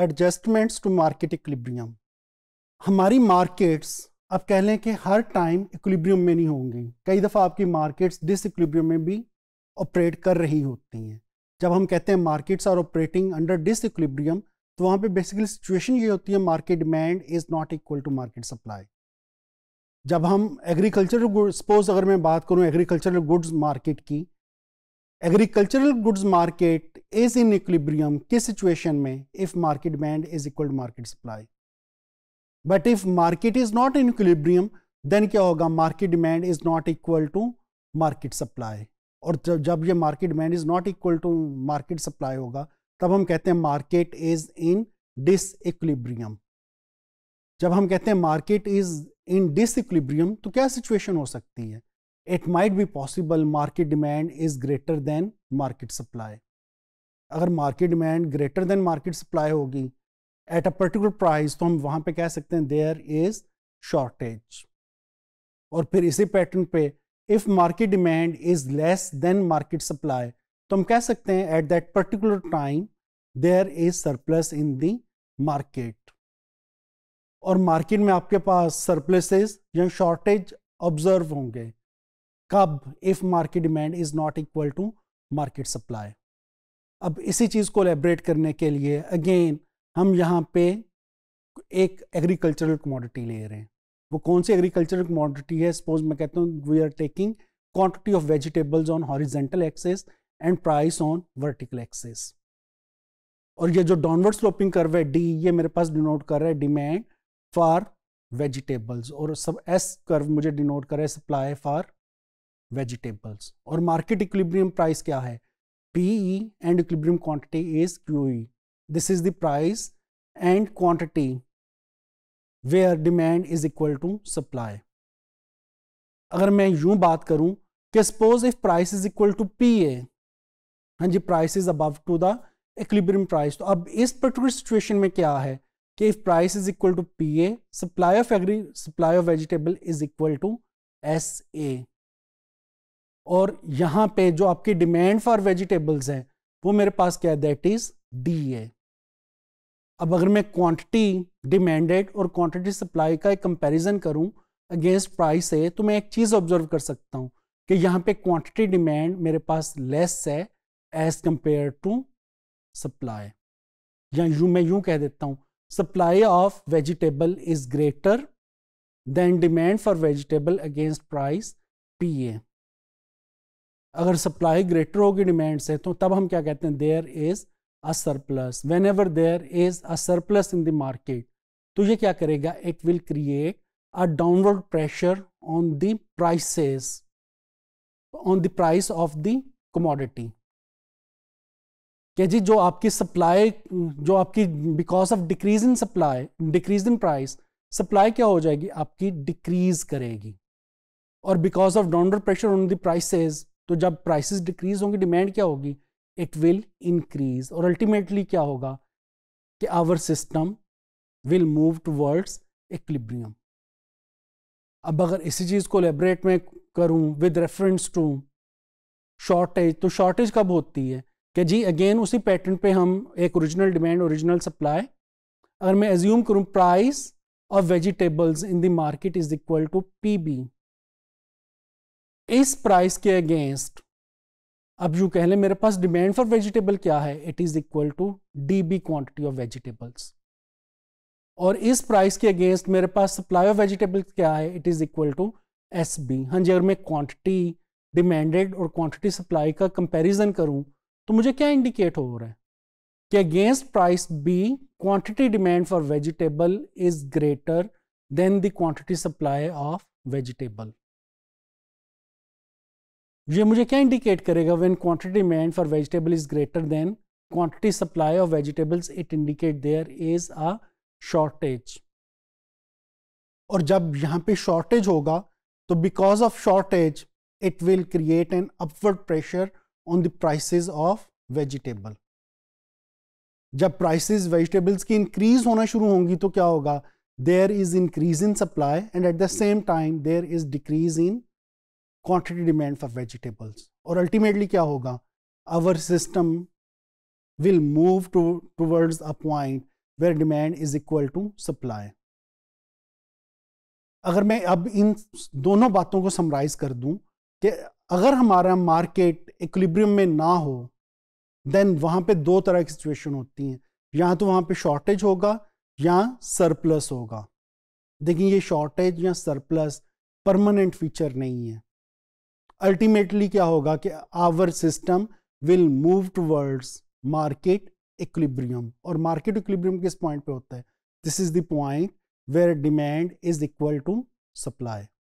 Adjustments to market equilibrium हमारी markets आप कह लें कि हर टाइम इक्विलिब्रियम में नहीं होंगी कई दफ़ा आपकी मार्केट्स डिस इक्विलिब्रियम में भी ऑपरेट कर रही होती हैं जब हम कहते हैं markets are operating under disequilibrium तो वहाँ पे बेसिकली सिचुएशन ये होती है market demand is not equal to market supply जब हम एग्रीकल्चरल गुड्स सपोज अगर मैं बात करूँ एग्रीकल्चरल गुड्स मार्केट की agricultural goods market is in equilibrium किस सिचुएशन में if market demand is equal to market supply but if market is not in equilibrium then क्या होगा market demand is not equal to market supply और जब जब ये market demand is not equal to market supply होगा तब हम कहते हैं market is in disequilibrium जब हम कहते हैं market is in disequilibrium तो क्या सिचुएशन हो सकती है it might be possible market demand is greater than market supply अगर market demand greater than market supply होगी एट अ पर्टिकुलर प्राइस तो हम वहां पे कह सकते हैं देयर इज़ शॉर्टेज और फिर इसी पैटर्न पे if market demand is less than market supply तो हम कह सकते हैं at that particular time there is surplus in the market और मार्केट में आपके पास सरप्लस या शॉर्टेज ऑब्जर्व होंगे कब if market demand is not equal to market supply अब इसी चीज़ को एलेबरेट करने के लिए अगेन हम यहाँ पे एक एग्रीकल्चरल कमोडिटी ले रहे हैं वो कौन सी एग्रीकल्चरल कमोडिटी है सपोज मैं कहता हूँ we are taking quantity of vegetables on horizontal axis and price on vertical axis और ये जो डाउनवर्ड स्लोपिंग कर्व है डी ये मेरे पास डिनोट कर रहा है डिमांड फॉर वेजिटेबल्स और सब एस कर्व मुझे डिनोट कर रहा है सप्लाई फॉर वेजिटेबल्स और मार्केट इक्विलिब्रियम प्राइस क्या है PE and equilibrium quantity is QE. This is the price and quantity where demand is equal to supply. अगर मैं यूं बात करूं कि suppose if price is equal to P A हाँ जी price is above to the equilibrium price. तो अब इस पर्टिकुलर सिचुएशन में क्या है कि if price is equal to P A supply of agri supply of vegetable is equal to S A और यहाँ पे जो आपकी डिमांड फॉर वेजिटेबल्स है वो मेरे पास क्या है दैट इज डी है अब अगर मैं क्वांटिटी डिमांडेड और क्वांटिटी सप्लाई का एक कंपैरिजन करूं अगेंस्ट प्राइस है तो मैं एक चीज़ ऑब्जर्व कर सकता हूं कि यहाँ पे क्वांटिटी डिमांड मेरे पास लेस है एज कंपेयर टू सप्लाई या यू मैं यूं कह देता हूं supply of vegetable is greater than demand for vegetable against price P A अगर सप्लाई ग्रेटर होगी डिमांड से तो तब हम क्या कहते हैं there is a surplus whenever there is a surplus in the market तो ये क्या करेगा it will create a downward pressure on the prices on the price of the commodity क्या जी जो आपकी सप्लाई जो आपकी because of decrease in supply decrease in price supply क्या हो जाएगी आपकी डिक्रीज करेगी और because of downward pressure on the prices तो जब प्राइसेस डिक्रीज होंगी डिमांड क्या होगी इट विल इंक्रीज और अल्टीमेटली क्या होगा कि our system will move towards words अब अगर इसी चीज़ को लेबरेट में करूं विद रेफरेंस टू शॉर्टेज तो शॉर्टेज कब होती है कि जी अगेन उसी पैटर्न पे हम एक ओरिजिनल डिमांड ओरिजिनल सप्लाई अगर मैं एज्यूम करूं price of vegetables in the market is equal to P B इस प्राइस के अगेंस्ट अब यू कह लें मेरे पास डिमांड फॉर वेजिटेबल क्या है it is equal to D B quantity of vegetables और इस प्राइस के अगेंस्ट मेरे पास सप्लाई ऑफ वेजिटेबल्स क्या है it is equal to S B हाँ जी अगर मैं क्वांटिटी डिमांडेड और क्वांटिटी सप्लाई का कंपैरिजन करूं तो मुझे क्या इंडिकेट हो रहा है कि against price B quantity demand for vegetable is greater than the quantity supply of vegetable ये मुझे क्या इंडिकेट करेगा when quantity demand for vegetable is greater than quantity supply of vegetables it indicate there is a shortage और जब यहाँ पे shortage होगा तो because of shortage it will create an upward pressure on the prices of vegetable जब prices vegetables की increase होना शुरू होंगी तो क्या होगा there is increase in supply and at the same time there is decrease in quantity demand for vegetables और ultimately क्या होगा our system will move to towards a point where demand is equal to supply अगर मैं अब इन दोनों बातों को summarise कर दूं कि अगर हमारा मार्केट इक्विलिब्रियम में ना हो देन वहां पे दो तरह की सिचुएशन होती हैं या तो वहां पे शॉर्टेज होगा या सरप्लस होगा देखिए ये शॉर्टेज या सरप्लस परमानेंट फीचर नहीं है अल्टीमेटली क्या होगा कि our system will move towards market equilibrium और मार्केट इक्विब्रियम किस पॉइंट पे होता है this is the point where demand is equal to supply